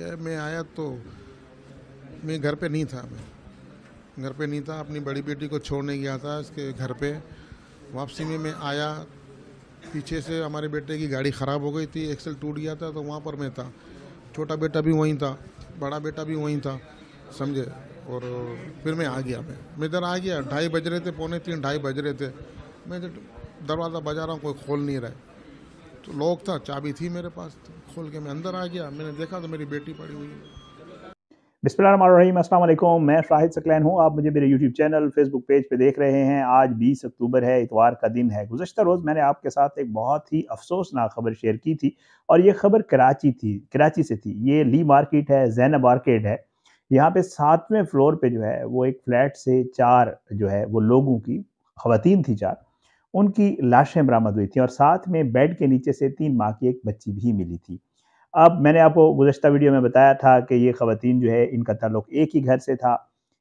क्या मैं आया तो मैं घर पे नहीं था मैं घर पे नहीं था अपनी बड़ी बेटी को छोड़ने गया था इसके घर पे वापसी में मैं आया पीछे से हमारे बेटे की गाड़ी ख़राब हो गई थी एक्सल टूट गया था तो वहाँ पर मैं था छोटा बेटा भी वहीं था बड़ा बेटा भी वहीं था समझे और फिर मैं आ गया मैं मैं इधर आ गया ढाई बज रहे थे पौने तीन ढाई बज रहे थे मैं दरवाज़ा बजा रहा हूँ कोई खोल नहीं रहा है तो लॉक था चाबी थी मेरे पास तो खोल के मैं अंदर आ गया मैंने देखा तो मेरी बेटी पड़ी हुई है बिस्मिल्लाम मैं शाहिद सकलैन हूँ आप मुझे मेरे यूट्यूब चैनल फेसबुक पेज पे देख रहे हैं आज 20 अक्टूबर है इतवार का दिन है गुजशत रोज़ मैंने आपके साथ एक बहुत ही अफसोसनाक खबर शेयर की थी और ये खबर कराची थी कराची से थी ये ली मार्केट है जैन मार्केट है यहाँ पे सातवें फ्लोर पे जो है वो एक फ्लैट से चार जो है वो लोगों की खवतिन थी चार उनकी लाशें बरामद हुई थी और साथ में बेड के नीचे से तीन माह की एक बच्ची भी मिली थी अब मैंने आपको गुजशत वीडियो में बताया था कि ये ख़वान जो है इनका ताल्लुक एक ही घर से था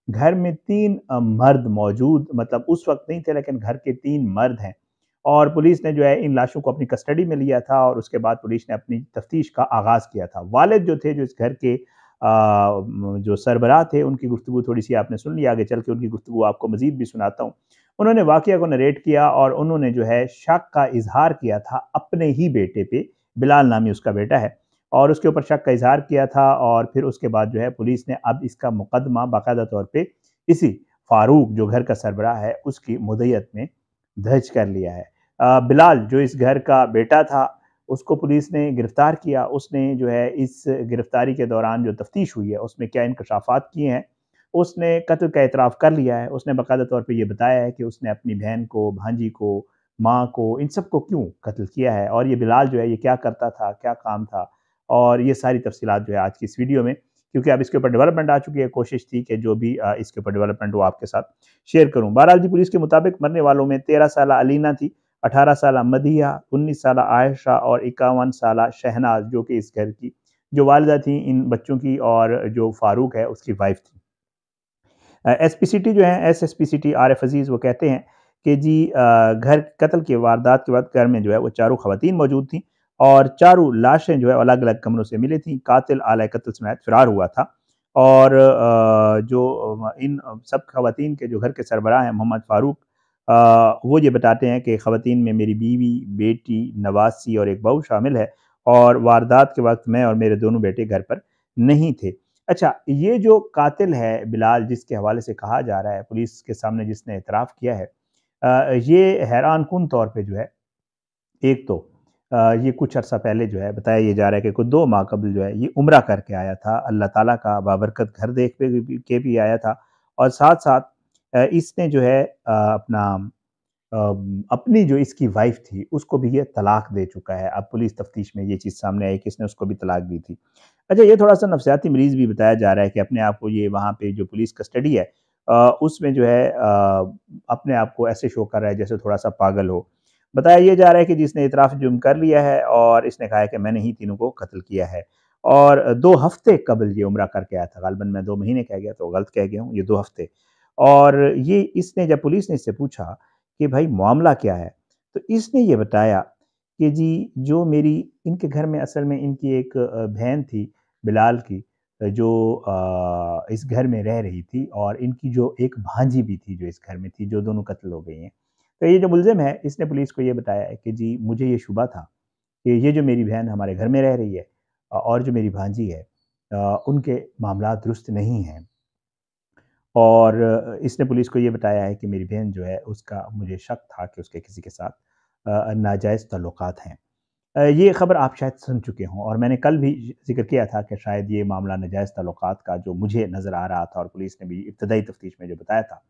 घर में तीन मर्द मौजूद मतलब उस वक्त नहीं थे लेकिन घर के तीन मर्द हैं और पुलिस ने जो है इन लाशों को अपनी कस्टडी में लिया था और उसके बाद पुलिस ने अपनी तफ्तीश का आगाज़ किया था वालद जो थे जो इस घर के आ, जो सरबराह थे उनकी गुफ्तु थोड़ी सी आपने सुन ली आगे चल के उनकी गुफ्तु आपको मज़ीद भी सुनाता हूँ उन्होंने वाक़ को नरेट किया और उन्होंने जो है शक का इजहार किया था अपने ही बेटे पे बिलाल नामी उसका बेटा है और उसके ऊपर शक का इजहार किया था और फिर उसके बाद जो है पुलिस ने अब इसका मुकदमा बाकायदा तौर पर इसी फारूक जो घर का सरबराह है उसकी मुदैत में दर्ज कर लिया है बिलाल जो इस घर का बेटा था उसको पुलिस ने गिरफ़्तार किया उसने जो है इस गिरफ़्तारी के दौरान जो तफ्तीश हुई है उसमें क्या इनकशाफात किए हैं उसने कत्ल का एतराफ़ कर लिया है उसने बाकायदा तौर पर यह बताया है कि उसने अपनी बहन को भांजी को माँ को इन सब को क्यों कत्ल किया है और ये बिलाल जो है ये क्या करता था क्या काम था और ये सारी तफसीत जो है आज की इस वीडियो में क्योंकि अब इसके ऊपर डेवलपमेंट आ चुकी है कोशिश थी कि जो भी इसके ऊपर डेवलपमेंट वो आपके साथ शेयर करूँ बहरहाल जी पुलिस के मुताबिक मरने वालों में तेरह साल अलीना थी अठारह साल मदिया उन्नीस साल आयशा और इक्यावन साल शहनाज जो कि इस घर की जो वालदा थी इन बच्चों की और जो फारूक है उसकी वाइफ थी एस पी सी टी जो है S S P C T R F Aziz वो कहते हैं कि जी घर कत्ल के वारदात के बाद घर में जो है वो चारों खवतान मौजूद थी और चारों लाशें जो है अलग अलग कमरों से मिली थी कातिल आला कत्ल समेत फरार हुआ था और जो इन सब खवतान के जो घर के सरबराह हैं मोहम्मद फ़ारूक वो ये बताते हैं कि ख़वान में मेरी बीवी बेटी नवासी और एक बहू शामिल है और वारदात के वक्त मैं और मेरे दोनों बेटे घर पर नहीं थे अच्छा ये जो कातिल है बिलाल जिसके हवाले से कहा जा रहा है पुलिस के सामने जिसने इतराफ़ किया है आ, ये हैरान कन तौर पर जो है एक तो आ, ये कुछ अर्सा पहले जो है बताया ये जा रहा है कि कुछ दो माह कबल जो है ये उम्र करके आया था अल्लाह ताली का बाबरकत घर देख पे के भी आया था और साथ साथ इसने जो है अपना अपनी जो इसकी वाइफ थी उसको भी ये तलाक दे चुका है अब पुलिस तफ्तीश में ये चीज़ सामने आई कि इसने उसको भी तलाक दी थी अच्छा ये थोड़ा सा नफसियाती मरीज़ भी बताया जा रहा है कि अपने आप को ये वहाँ पे जो पुलिस कस्टडी है उसमें जो है अपने आप को ऐसे शो कर रहा है जैसे थोड़ा सा पागल हो बताया ये जा रहा है कि जिसने इतराफ़ जुर्म कर लिया है और इसने कहा है कि मैंने ही तीनों को कत्ल किया है और दो हफ्ते कबल ये उम्र करके आया था गालबन मैं दो महीने कह गया तो गलत कह गया हूँ ये दो हफ्ते और ये इसने जब पुलिस ने इससे पूछा कि भाई मामला क्या है तो इसने ये बताया कि जी जो मेरी इनके घर में असल में इनकी एक बहन थी बिलाल की जो इस घर में रह रही थी और इनकी जो एक भांजी भी थी जो इस घर में थी जो दोनों कत्ल हो गई हैं तो ये जो मुलजिम है इसने पुलिस को ये बताया कि जी मुझे ये शुबा था कि ये जो मेरी बहन हमारे घर में रह रही है और जो मेरी भांजी है उनके मामला दुरुस्त नहीं हैं और इसने पुलिस को ये बताया है कि मेरी बहन जो है उसका मुझे शक था कि उसके किसी के साथ नाजायज़ तल्लक हैं ये ख़बर आप शायद सुन चुके हों और मैंने कल भी जिक्र किया था कि शायद ये मामला नाजायज़ तल्लक का जो मुझे नज़र आ रहा था और पुलिस ने भी इब्तदाई तफ्तीश में जो बताया था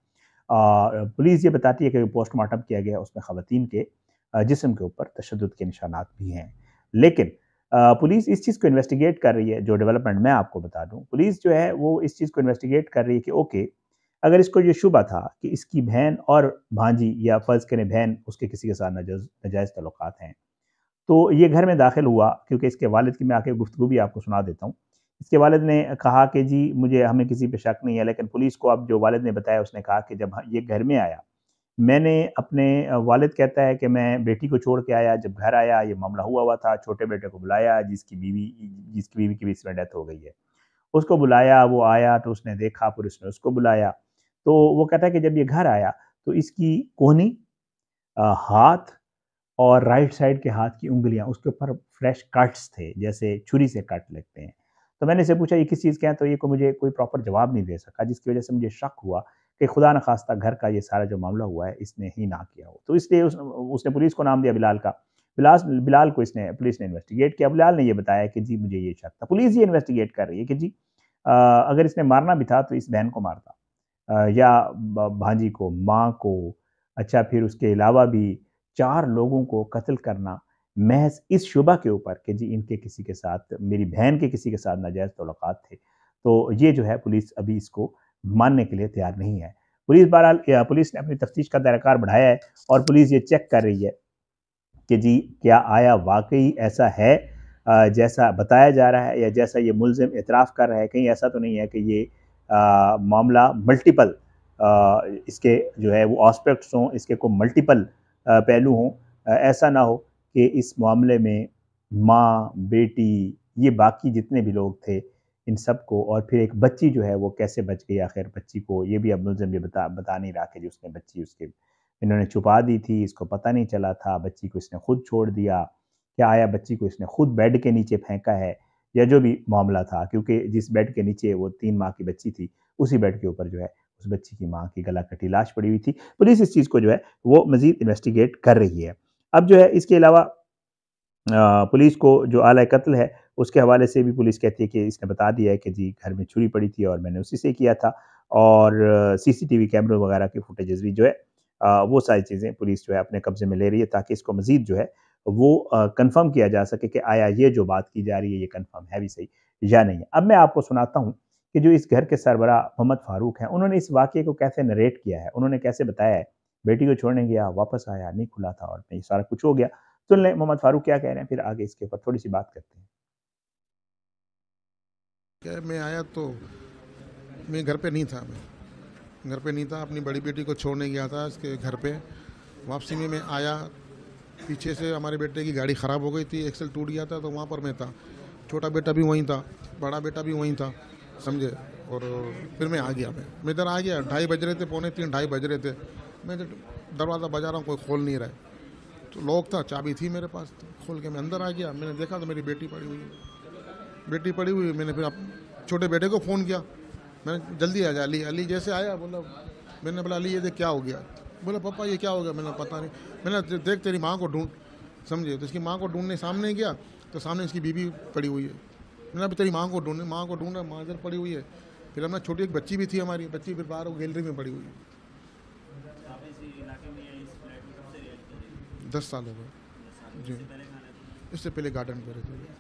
पुलिस ये बताती है कि पोस्टमार्टम किया गया उसमें ख़वान के जिसम के ऊपर तशद के निशानात भी हैं लेकिन पुलिस इस चीज़ को इन्वेस्टिगेट कर रही है जो डेवलपमेंट मैं आपको बता दूं पुलिस जो है वो इस चीज़ को इन्वेस्टिगेट कर रही है कि ओके अगर इसको ये शुबा था कि इसकी बहन और भांजी या फ़र्ज़ के बहन उसके किसी के साथ नजायज़ नजायज़ हैं तो ये घर में दाखिल हुआ क्योंकि इसके वालद की मैं आके गुफ्तु भी आपको सुना देता हूँ इसके वालद ने कहा कि जी मुझे हमें किसी पर शक नहीं है लेकिन पुलिस को अब जो वालद ने बताया उसने कहा कि जब ये घर में आया मैंने अपने वालिद कहता है कि मैं बेटी को छोड़ के आया जब घर आया ये मामला हुआ हुआ था छोटे बेटे को बुलाया जिसकी बीवी जिसकी बीवी की भी में डेथ हो गई है उसको बुलाया वो आया तो उसने देखा पुलिस ने उसको बुलाया तो वो कहता है कि जब ये घर आया तो इसकी कोहनी हाथ और राइट साइड के हाथ की उंगलियां उसके ऊपर फ्रेश कट्स थे जैसे छुरी से कट लगते हैं तो मैंने इसे पूछा ये किस चीज़ के हैं तो ये को मुझे कोई प्रॉपर जवाब नहीं दे सका जिसकी वजह से मुझे शक हुआ कि खुदा न खास्ता घर का ये सारा जो मामला हुआ है इसने ही ना किया हो तो इसलिए उस, उसने पुलिस को नाम दिया बिलाल का बिलास बिलाल को इसने पुलिस ने इन्वेस्टिगेट किया बिलाल ने यह बताया कि जी मुझे ये शक था पुलिस ये इन्वेस्टिगेट कर रही है कि जी आ, अगर इसने मारना भी था तो इस बहन को मारता आ, या भांजी को माँ को अच्छा फिर उसके अलावा भी चार लोगों को कत्ल करना महज इस शुबा के ऊपर कि जी इनके किसी के साथ मेरी बहन के किसी के साथ नाजायज़ तलक़ात थे तो ये जो है पुलिस अभी इसको मानने के लिए तैयार नहीं है पुलिस बहरहाल पुलिस ने अपनी तफ्तीश का दायरा बढ़ाया है और पुलिस ये चेक कर रही है कि जी क्या आया वाकई ऐसा है जैसा बताया जा रहा है या जैसा ये मुलजिम इतराफ़ कर रहा है कहीं ऐसा तो नहीं है कि ये मामला मल्टीपल इसके जो है वो आस्पेक्ट्स हों इसके को मल्टीपल पहलू हों ऐसा ना हो कि इस मामले में माँ बेटी ये बाकी जितने भी लोग थे इन सब को और फिर एक बच्ची जो है वो कैसे बच गई आखिर बच्ची को ये भी अब मुलजम ये बता बता नहीं रहा कि जो उसने बच्ची उसके इन्होंने छुपा दी थी इसको पता नहीं चला था बच्ची को इसने खुद छोड़ दिया क्या आया बच्ची को इसने खुद बेड के नीचे फेंका है या जो भी मामला था क्योंकि जिस बेड के नीचे वो तीन माह की बच्ची थी उसी बेड के ऊपर जो है उस बच्ची की माँ की गला कटी लाश पड़ी हुई थी पुलिस इस चीज़ को जो है वो मज़ीद इन्वेस्टिगेट कर रही है अब जो है इसके अलावा पुलिस को जो आला कत्ल है उसके हवाले से भी पुलिस कहती है कि इसने बता दिया है कि जी घर में छुरी पड़ी थी और मैंने उसी से किया था और सीसीटीवी कैमरों वगैरह की फुटेजेस भी जो है वो सारी चीज़ें पुलिस जो है अपने कब्ज़े में ले रही है ताकि इसको मज़ीद जो है वो कन्फर्म किया जा सके कि आया ये जो बात की जा रही है ये कन्फर्म है भी सही या नहीं अब मैं आपको सुनाता हूँ कि जो इस घर के सरबरा मोहम्मद फारूक हैं उन्होंने इस वाक्य को कैसे नरेट किया है उन्होंने कैसे बताया है बेटी को छोड़ने गया वापस आया नहीं खुला था और नहीं सारा कुछ हो गया सुन तो लें मोहम्मद फारूक क्या कह रहे हैं फिर आगे इसके ऊपर थोड़ी सी बात करते हैं क्या मैं आया तो मैं घर पे नहीं था मैं घर पे नहीं था अपनी बड़ी बेटी को छोड़ने गया था इसके घर पे वापसी में मैं आया पीछे से हमारे बेटे की गाड़ी ख़राब हो गई थी एक्सल टूट गया था तो वहाँ पर मैं था छोटा बेटा भी वहीं था बड़ा बेटा भी वहीं था समझे और फिर मैं आ गया मैं मैं इधर आ गया ढाई बज रहे थे पौने तीन ढाई बज रहे थे मैं इधर दरवाज़ा बजा रहा हूँ कोई खोल नहीं रहा है तो लॉक था चाबी थी मेरे पास तो खोल के मैं अंदर आ गया मैंने देखा तो मेरी बेटी पड़ी हुई है बेटी पड़ी हुई मैंने फिर आप छोटे बेटे को फ़ोन किया मैंने जल्दी आ गया अली अली जैसे आया बोला मैंने बोला अली ये देख क्या हो गया बोला पापा ये क्या हो गया मैंने पता नहीं मैंने देख तेरी माँ को ढूंढ समझे तो इसकी माँ को ढूंढने सामने गया तो सामने इसकी बीबी पड़ी हुई है मैंने अभी तेरी माँ को ढूंढ माँ को ढूंढ रहा माँ इधर पड़ी हुई है फिर हमने छोटी एक बच्ची भी थी हमारी बच्ची फिर बाहर गैलरी में पड़ी हुई है दस साल हो गए जी इससे पहले गार्डन पर रहते हुए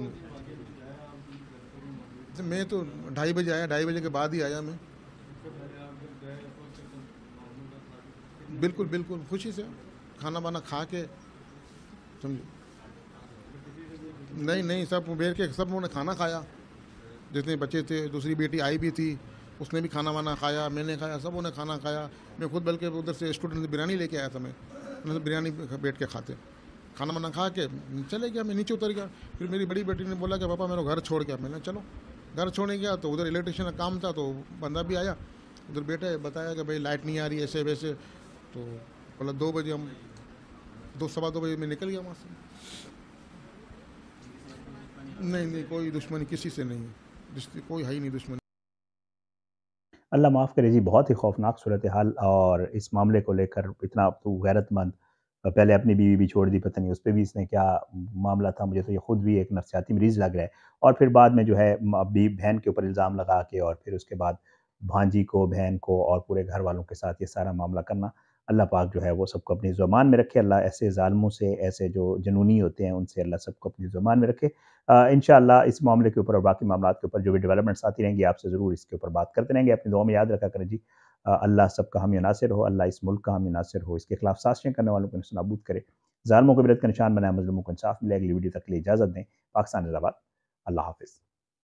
तो मैं तो ढाई बजे आया ढाई बजे के बाद ही आया मैं बिल्कुल बिल्कुल खुशी से खाना वाना खा के समझो नहीं नहीं सब बैठ के सब उन्होंने खाना खाया जितने बच्चे थे दूसरी बेटी आई भी थी उसने भी खाना वाना खाया मैंने खाया सब उन्होंने खाना खाया मैं खुद बल्कि उधर से स्टूडेंट से बिरयानी लेके आया था मैं उन्होंने मतलब बिरयानी बैठ के खाते खाना वाना खा के चले गया मैं नीचे उतर गया फिर मेरी बड़ी बेटी ने बोला कि पापा मेरे घर छोड़ गया मैंने चलो घर छोड़ने गया तो उधर इलेक्ट्रिशियन का काम था तो बंदा भी आया उधर बेटे बताया कि भाई लाइट नहीं आ रही ऐसे वैसे तो बोला दो बजे हम दो सवा दो बजे मैं निकल गया वहाँ से नहीं नहीं कोई दुश्मनी किसी से नहीं है कोई है ही नहीं दुश्मनी अल्लाह माफ़ करे जी बहुत ही खौफनाक सूरत हाल और इस मामले को लेकर इतना तो गैरतमंद पहले अपनी बीवी भी छोड़ दी पता नहीं उस पर भी इसने क्या मामला था मुझे तो ये ख़ुद भी एक नफसियाती मरीज़ लग रहा है और फिर बाद में जो है अभी बहन के ऊपर इल्ज़ाम लगा के और फिर उसके बाद भांजी को बहन को और पूरे घर वालों के साथ ये सारा मामला करना अल्लाह पाक जो है वो सबको अपनी ज़ुबान में रखे अल्लाह ऐसे ालमों से ऐसे जो जनूनी होते हैं उनसे अल्लाह सबको अपनी ज़ुबान में रखे इन इस मामले के ऊपर और बाकी मामला के ऊपर जो भी डेवलपमेंट्स आती रहेंगी आपसे ज़रूर इसके ऊपर बात करते रहेंगे अपनी दुआ में याद रखा करें जी अल्लाह सब का हम नासिर हो अल्लाह इस मुल्क का हम नासिर हो इसके खिलाफ साजिशें करने वालों को नसनाबूद करे ालमों को बिरत का निशान बनाए मजलूमों को इंसाफ मिले अगली वीडियो तक के लिए इजाज़त दें पाकिस्तान अल्लाह हाफिज़